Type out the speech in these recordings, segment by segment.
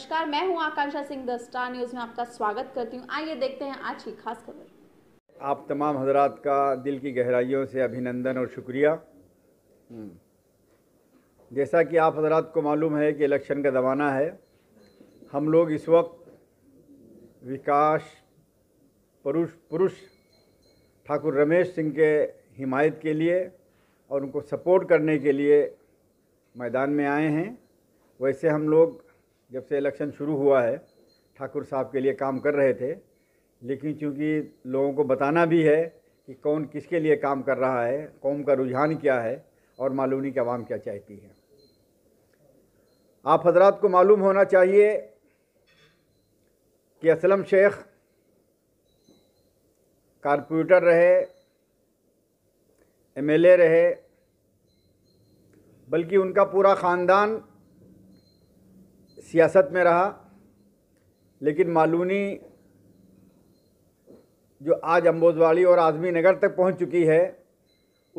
नमस्कार मैं हूं Akanksha Singh the star news में आपका स्वागत करती हूं आइए देखते हैं आज की खास खबर आप तमाम हजरात का दिल की गहराइयों से अभिनंदन और शुक्रिया हम्म। जैसा कि आप हजरात को मालूम है कि इलेक्शन का ज़माना है हम लोग इस वक्त विकास पुरुष पुरुष ठाकुर रमेश सिंह के हिमायत के लिए और उनको सपोर्ट करने के लिए मैदान में आए हैं वैसे हम लोग जब से इलेक्शन शुरू हुआ है ठाकुर साहब के लिए काम कर रहे थे लेकिन चूँकि लोगों को बताना भी है कि कौन किसके लिए काम कर रहा है कौम का रुझान क्या है और मालूनी की आवाम क्या चाहती है आप हजरात को मालूम होना चाहिए कि असलम शेख कारपोरेटर रहे एमएलए रहे बल्कि उनका पूरा ख़ानदान सियासत में रहा लेकिन मालूनी जो आज अम्बोजवाड़ी और आज़मी नगर तक पहुंच चुकी है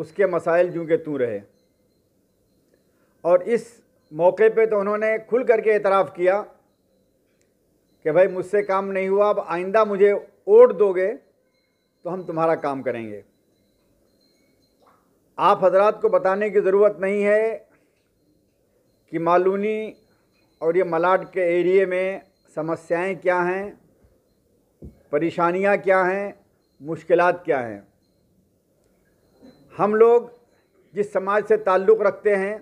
उसके मसाइल जूँ के तू रहे और इस मौके पे तो उन्होंने खुल करके एतराफ़ किया कि भाई मुझसे काम नहीं हुआ अब आइंदा मुझे वोट दोगे तो हम तुम्हारा काम करेंगे आप हजरात को बताने की ज़रूरत नहीं है कि मालूनी और ये मलाड के एरिए में समस्याएं क्या हैं परेशानियां क्या हैं मुश्किल क्या हैं हम लोग जिस समाज से ताल्लुक़ रखते हैं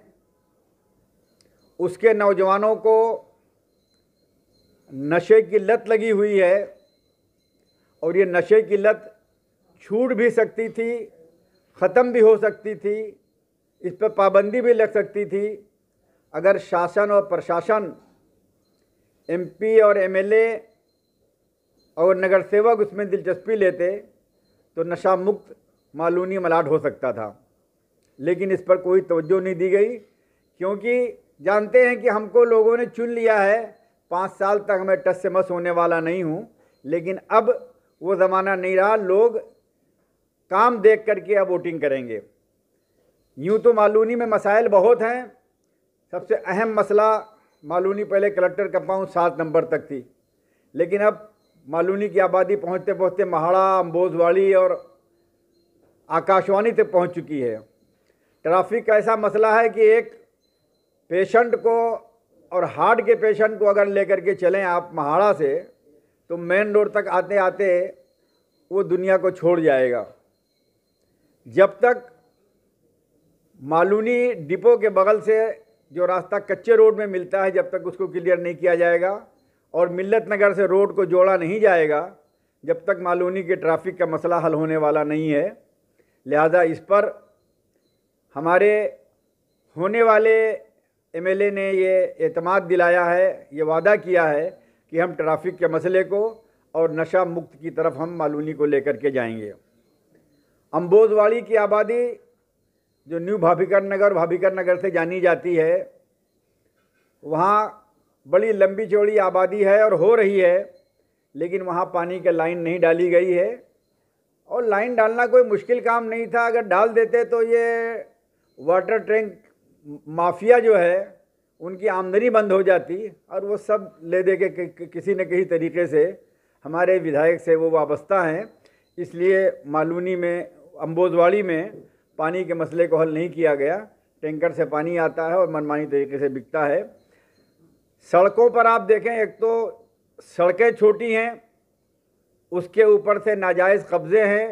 उसके नौजवानों को नशे की लत लगी हुई है और ये नशे की लत छूट भी सकती थी ख़त्म भी हो सकती थी इस पर पाबंदी भी लग सकती थी अगर शासन और प्रशासन एमपी और एमएलए और नगर सेवक उसमें दिलचस्पी लेते तो नशा मुक्त मालूनी मलाट हो सकता था लेकिन इस पर कोई तवज्जो नहीं दी गई क्योंकि जानते हैं कि हमको लोगों ने चुन लिया है पाँच साल तक मैं टस से मस होने वाला नहीं हूँ लेकिन अब वो ज़माना नहीं रहा लोग काम देख करके अब वोटिंग करेंगे यूँ तो मालूनी में मसाइल बहुत हैं सबसे अहम मसला मालूनी पहले कलेक्टर कंपाउंड सात नंबर तक थी लेकिन अब मालूनी की आबादी पहुंचते पहुंचते महाड़ा अम्बोजवाड़ी और आकाशवाणी तक पहुंच चुकी है ट्रैफिक का ऐसा मसला है कि एक पेशेंट को और हार्ट के पेशेंट को अगर लेकर के चलें आप महाड़ा से तो मेन रोड तक आते आते वो दुनिया को छोड़ जाएगा जब तक मालूनी डिपो के बगल से जो रास्ता कच्चे रोड में मिलता है जब तक उसको क्लियर नहीं किया जाएगा और मिल्लत नगर से रोड को जोड़ा नहीं जाएगा जब तक मालूनी के ट्रैफिक का मसला हल होने वाला नहीं है लिहाजा इस पर हमारे होने वाले एमएलए ने ये अतमाद दिलाया है ये वादा किया है कि हम ट्रैफिक के मसले को और नशा मुक्त की तरफ हम मालूनी को लेकर के जाएंगे अम्बोजवाड़ी की आबादी जो न्यू भाभीकर नगर भाभीकर नगर से जानी जाती है वहाँ बड़ी लंबी चौड़ी आबादी है और हो रही है लेकिन वहाँ पानी की लाइन नहीं डाली गई है और लाइन डालना कोई मुश्किल काम नहीं था अगर डाल देते तो ये वाटर टैंक माफिया जो है उनकी आमदनी बंद हो जाती और वो सब ले दे के किसी न किसी तरीके से हमारे विधायक से वो वाबस्ता हैं इसलिए मालूनी में अम्बोजवाड़ी में पानी के मसले को हल नहीं किया गया टैंकर से पानी आता है और मनमानी तरीके से बिकता है सड़कों पर आप देखें एक तो सड़कें छोटी हैं उसके ऊपर से नाजायज़ कब्ज़े हैं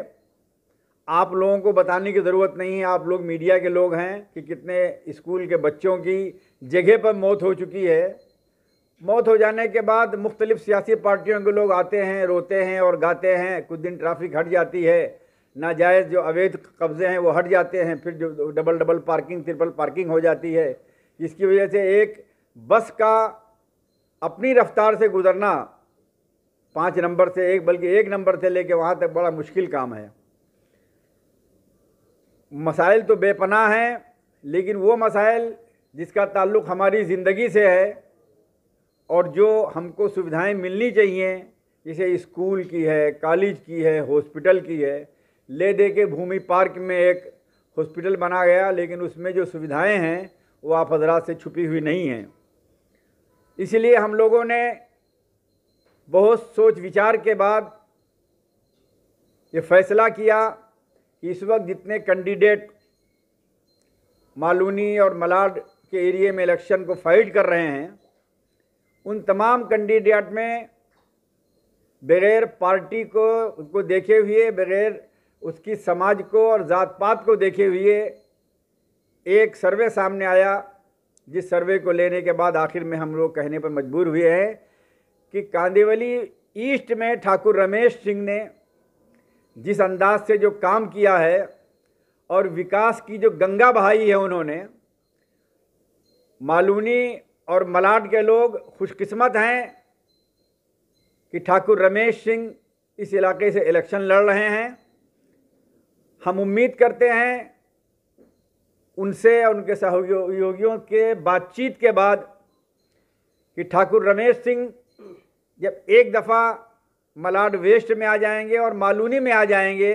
आप लोगों को बताने की ज़रूरत नहीं है आप लोग मीडिया के लोग हैं कि कितने स्कूल के बच्चों की जगह पर मौत हो चुकी है मौत हो जाने के बाद मुख्तलिफ़ सियासी पार्टियों के लोग आते हैं रोते हैं और गाते हैं कुछ दिन ट्रैफिक हट जाती है नाजायज़ जो अवैध कब्ज़े हैं वो हट जाते हैं फिर जो double double parking triple parking हो जाती है जिसकी वजह से एक बस का अपनी रफ्तार से गुज़रना पाँच नंबर से एक बल्कि एक नंबर से लेके वहाँ तक बड़ा मुश्किल काम है मसाइल तो बेपनाह हैं लेकिन वो मसाइल जिसका ताल्लुक़ हमारी ज़िंदगी से है और जो हमको सुविधाएं मिलनी चाहिए जैसे स्कूल की है कॉलेज की है हॉस्पिटल की है ले दे के भूमि पार्क में एक हॉस्पिटल बना गया लेकिन उसमें जो सुविधाएं हैं वो आप हजरात से छुपी हुई नहीं हैं इसलिए हम लोगों ने बहुत सोच विचार के बाद ये फैसला किया कि इस वक्त जितने कैंडिडेट मालूनी और मलाड के एरिए में इलेक्शन को फाइट कर रहे हैं उन तमाम कैंडिडेट में बगैर पार्टी को उनको देखे हुए बगैर उसकी समाज को और जात पात को देखे हुए एक सर्वे सामने आया जिस सर्वे को लेने के बाद आखिर में हम लोग कहने पर मजबूर हुए हैं कि कांदेवली ईस्ट में ठाकुर रमेश सिंह ने जिस अंदाज से जो काम किया है और विकास की जो गंगा बहाई है उन्होंने मालूनी और मलाड के लोग खुशकिस्मत हैं कि ठाकुर रमेश सिंह इस इलाके से इलेक्शन लड़ रहे हैं हम उम्मीद करते हैं उनसे और उनके सहयोगियों के बातचीत के बाद कि ठाकुर रमेश सिंह जब एक दफ़ा मलाड वेस्ट में आ जाएंगे और मालूनी में आ जाएंगे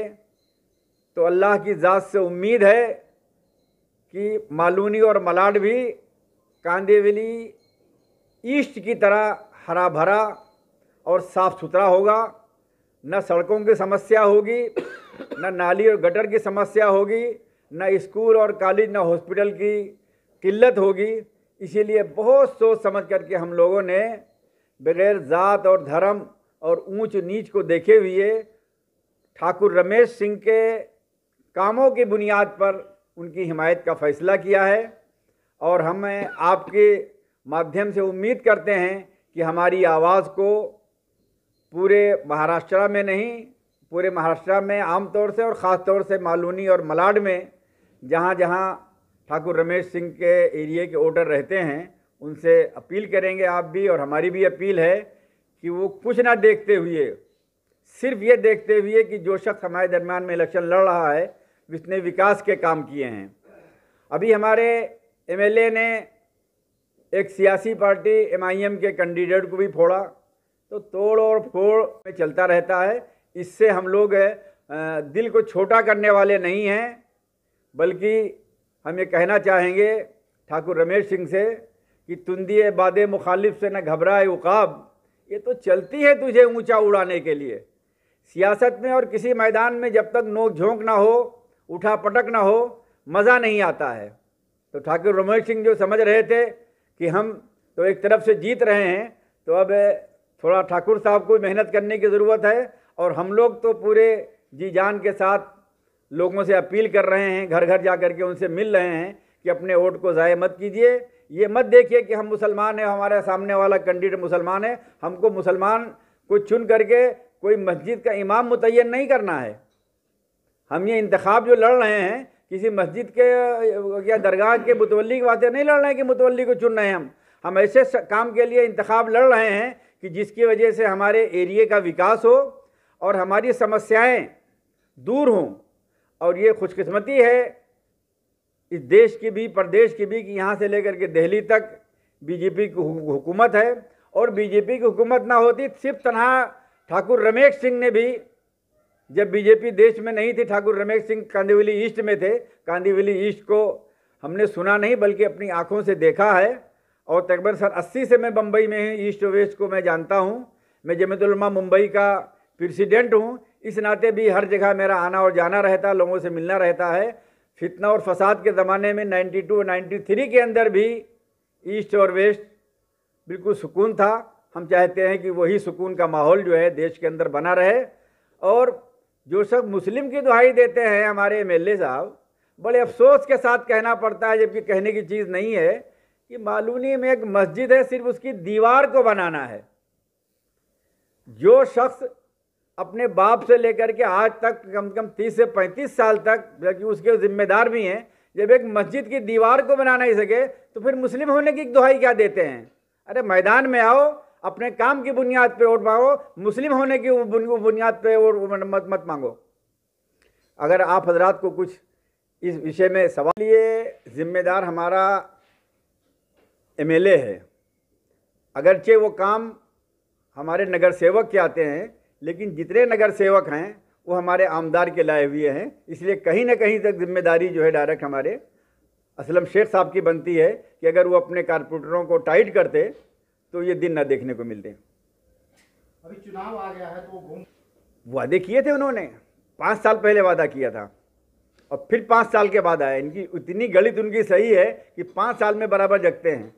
तो अल्लाह की ज़ात से उम्मीद है कि मालूनी और मलाड भी कांदेवली ईस्ट की तरह हरा भरा और साफ़ सुथरा होगा न सड़कों की समस्या होगी न नाली और गटर की समस्या होगी न स्कूल और कॉलेज न हॉस्पिटल की किल्लत होगी इसीलिए बहुत सोच समझ करके हम लोगों ने बगैर ज़ात और धर्म और ऊंच नीच को देखे हुए ठाकुर रमेश सिंह के कामों की बुनियाद पर उनकी हिमायत का फैसला किया है और हमें आपके माध्यम से उम्मीद करते हैं कि हमारी आवाज़ को पूरे महाराष्ट्र में नहीं पूरे महाराष्ट्र में आमतौर से और ख़ास तौर से मालूनी और मलाड में जहाँ जहाँ ठाकुर रमेश सिंह के एरिए के वोटर रहते हैं उनसे अपील करेंगे आप भी और हमारी भी अपील है कि वो कुछ ना देखते हुए सिर्फ ये देखते हुए कि जो शख्स हमारे दरम्यान में इलेक्शन लड़ रहा है जिसने विकास के काम किए हैं अभी हमारे एमएलए ने एक सियासी पार्टी एमआईएम के कैंडिडेट को भी फोड़ा तो तोड़ और फोड़ में चलता रहता है इससे हम लोग दिल को छोटा करने वाले नहीं हैं बल्कि हम ये कहना चाहेंगे ठाकुर रमेश सिंह से कि तुंदिए बादे मुखालिफ से न घबराए उकाब ये तो चलती है तुझे ऊंचा उड़ाने के लिए सियासत में और किसी मैदान में जब तक नोक झोंक ना हो उठा पटक ना हो मज़ा नहीं आता है तो ठाकुर रमेश सिंह जो समझ रहे थे कि हम तो एक तरफ से जीत रहे हैं तो अब थोड़ा ठाकुर साहब को मेहनत करने की ज़रूरत है और हम लोग तो पूरे जी जान के साथ लोगों से अपील कर रहे हैं घर घर जा करके उनसे मिल रहे हैं कि अपने वोट को ज़ाय मत कीजिए ये मत देखिए कि हम मुसलमान हैं हमारे सामने वाला कैंडिडेट मुसलमान है हमको मुसलमान को चुन करके कोई मस्जिद का इमाम मुतन नहीं करना है हम ये इंतखब जो लड़ रहे हैं किसी मस्जिद के या दरगाह के मुतवली के वास्ते नहीं लड़ रहे हैं कि मुतवली को चुन रहे हैं हम हम ऐसे काम के लिए इंतखब लड़ रहे हैं कि जिसकी वजह से हमारे एरिए का विकास हो और हमारी समस्याएं दूर हों और ये खुशकस्मती है इस देश की भी प्रदेश की भी कि यहाँ से लेकर के दिल्ली तक बीजेपी की हुकूमत है और बीजेपी की हुकूमत ना होती तो सिर्फ तनहा ठाकुर रमेश सिंह ने भी जब बीजेपी देश में नहीं थी ठाकुर रमेश सिंह कांदीवली ईस्ट में थे कांदीवली ईस्ट को हमने सुना नहीं बल्कि अपनी आँखों से देखा है और तकरीबन सर अस्सी से मैं बम्बई में हूँ ईस्ट वेस्ट को मैं जानता हूँ मैं जमतुलमा मुंबई का प्रेसिडेंट हूँ इस नाते भी हर जगह मेरा आना और जाना रहता है लोगों से मिलना रहता है फितना और फसाद के ज़माने में 92 और 93 के अंदर भी ईस्ट और वेस्ट बिल्कुल सुकून था हम चाहते हैं कि वही सुकून का माहौल जो है देश के अंदर बना रहे और जो सब मुस्लिम की दुहाई देते हैं हमारे एम साहब बड़े अफसोस के साथ कहना पड़ता है जबकि कहने की चीज़ नहीं है कि मालूनी में एक मस्जिद है सिर्फ उसकी दीवार को बनाना है जो शख्स अपने बाप से लेकर के आज तक कम से कम तीस से पैंतीस साल तक जबकि उसके जिम्मेदार भी हैं जब एक मस्जिद की दीवार को बना नहीं सके तो फिर मुस्लिम होने की दुहाई क्या देते हैं अरे मैदान में आओ अपने काम की बुनियाद पे वोट मांगो मुस्लिम होने की बुनियाद पे वोट मत मत मांगो अगर आप हजरात को कुछ इस विषय में सवाल लिए जिम्मेदार हमारा एमएलए है अगरचे वो काम हमारे नगर सेवक के आते हैं लेकिन जितने नगर सेवक हैं वो हमारे आमदार के लाए हुए हैं इसलिए कहीं ना कहीं तक जिम्मेदारी जो है डायरेक्ट हमारे असलम शेख साहब की बनती है कि अगर वो अपने कारपोरेटरों को टाइट करते तो ये दिन ना देखने को मिलते अभी चुनाव आ गया है तो वादे किए थे उन्होंने पाँच साल पहले वादा किया था और फिर पाँच साल के बाद आया इनकी इतनी गलित उनकी सही है कि पाँच साल में बराबर जगते हैं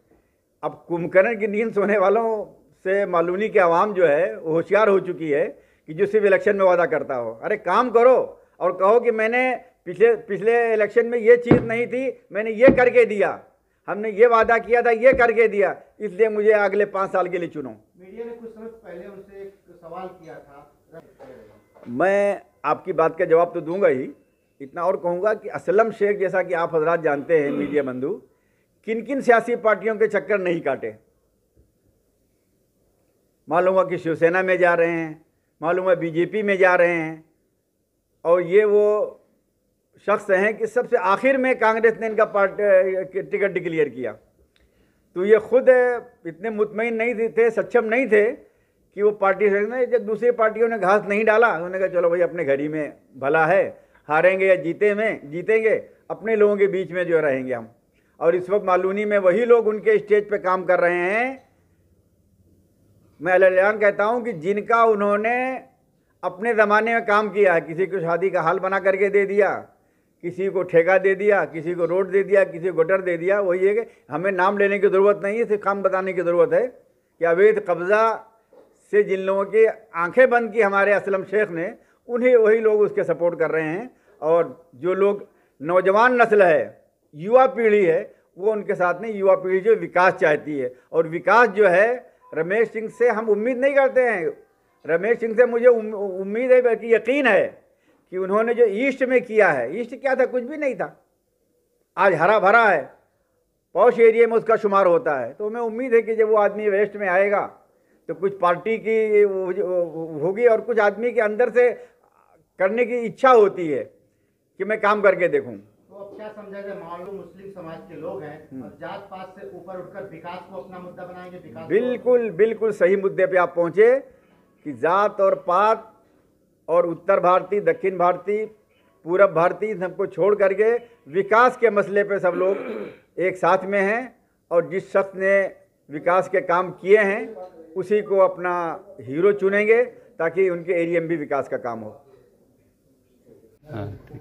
अब कुंभकर्ण की नींद सोने वालों से मालूमी के आवाम जो है वो होशियार हो चुकी है कि जो सिर्फ इलेक्शन में वादा करता हो अरे काम करो और कहो कि मैंने पिछले पिछले इलेक्शन में ये चीज़ नहीं थी मैंने ये करके दिया हमने ये वादा किया था ये करके दिया इसलिए मुझे अगले पाँच साल के लिए चुनो मीडिया ने कुछ समय पहले उनसे एक सवाल किया था मैं आपकी बात का जवाब तो दूंगा ही इतना और कहूँगा कि असलम शेख जैसा कि आप हजरात जानते हैं मीडिया बंधु किन किन सियासी पार्टियों के चक्कर नहीं काटे मालूम हुआ कि शिवसेना में जा रहे हैं मालूम है बीजेपी में जा रहे हैं और ये वो शख्स हैं कि सबसे आखिर में कांग्रेस ने इनका पार्ट टिकट डिक्लेयर किया तो ये खुद इतने मुतमिन नहीं थे सक्षम नहीं थे कि वो पार्टी से जब दूसरी पार्टियों ने घास नहीं डाला उन्होंने कहा चलो भाई अपने घर ही में भला है हारेंगे या जीते में जीतेंगे अपने लोगों के बीच में जो रहेंगे हम और इस वक्त मालूनी में वही लोग उनके स्टेज पे काम कर रहे हैं मैं अलैन कहता हूँ कि जिनका उन्होंने अपने ज़माने में काम किया है किसी को शादी का हाल बना करके दे दिया किसी को ठेका दे दिया किसी को रोड दे दिया किसी को गटर दे दिया वही है कि हमें नाम लेने की ज़रूरत नहीं है सिर्फ काम बताने की ज़रूरत है कि अवैध कब्ज़ा से जिन लोगों की आंखें बंद की हमारे असलम शेख ने उन्हें वही लोग उसके सपोर्ट कर रहे हैं और जो लोग नौजवान नस्ल है युवा पीढ़ी है वो उनके साथ नहीं युवा पीढ़ी जो विकास चाहती है और विकास जो है रमेश सिंह से हम उम्मीद नहीं करते हैं रमेश सिंह से मुझे उम्मीद है बल्कि यकीन है कि उन्होंने जो ईस्ट में किया है ईस्ट क्या था कुछ भी नहीं था आज हरा भरा है पौष एरिया में उसका शुमार होता है तो हमें उम्मीद है कि जब वो आदमी वेस्ट में आएगा तो कुछ पार्टी की होगी और कुछ आदमी के अंदर से करने की इच्छा होती है कि मैं काम करके देखूँ क्या समझा जाए मामलों मुस्लिम समाज के लोग हैं और हम्म। जात पात से ऊपर उठकर विकास को अपना मुद्दा बनाएंगे विकास बिल्कुल बिल्कुल सही मुद्दे पे आप पहुंचे कि जात और पात और उत्तर भारतीय दक्षिण भारतीय पूरब भारतीय सबको छोड़ करके विकास के मसले पे सब लोग एक साथ में हैं और जिस शख्स ने विकास के काम किए हैं उसी को अपना हीरो चुनेंगे ताकि उनके एरिया में भी विकास का काम हो हाँ